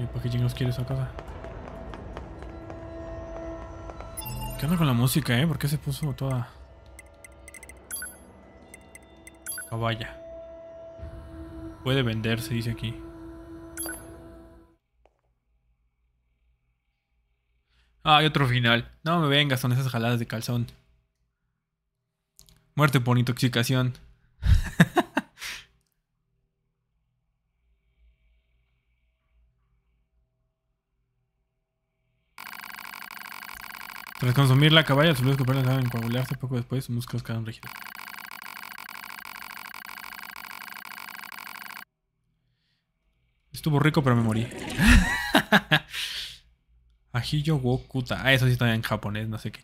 ¿Y para qué chingados quiere esa cosa? ¿Qué onda con la música, eh? ¿Por qué se puso toda...? Caballa. Puede venderse, dice aquí. Ah, hay otro final. No me vengas son esas jaladas de calzón. Muerte por intoxicación. Tras consumir la caballa, los fluidos corporales a coagularse poco después, sus músculos quedan rígidos. Estuvo rico, pero me morí. Ajillo Wokuta. Ah, eso sí está en japonés, no sé qué